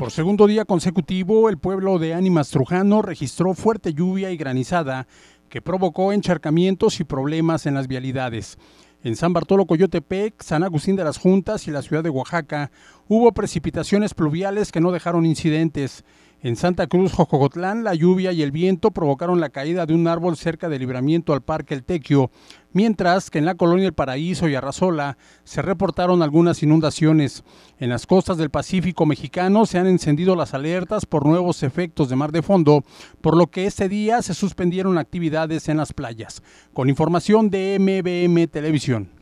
Por segundo día consecutivo, el pueblo de Ánimas Trujano registró fuerte lluvia y granizada que provocó encharcamientos y problemas en las vialidades. En San Bartolo Coyotepec, San Agustín de las Juntas y la ciudad de Oaxaca hubo precipitaciones pluviales que no dejaron incidentes. En Santa Cruz, Jocogotlán, la lluvia y el viento provocaron la caída de un árbol cerca del libramiento al Parque El Tequio, mientras que en la colonia El Paraíso y Arrasola se reportaron algunas inundaciones. En las costas del Pacífico mexicano se han encendido las alertas por nuevos efectos de mar de fondo, por lo que este día se suspendieron actividades en las playas. Con información de MBM Televisión.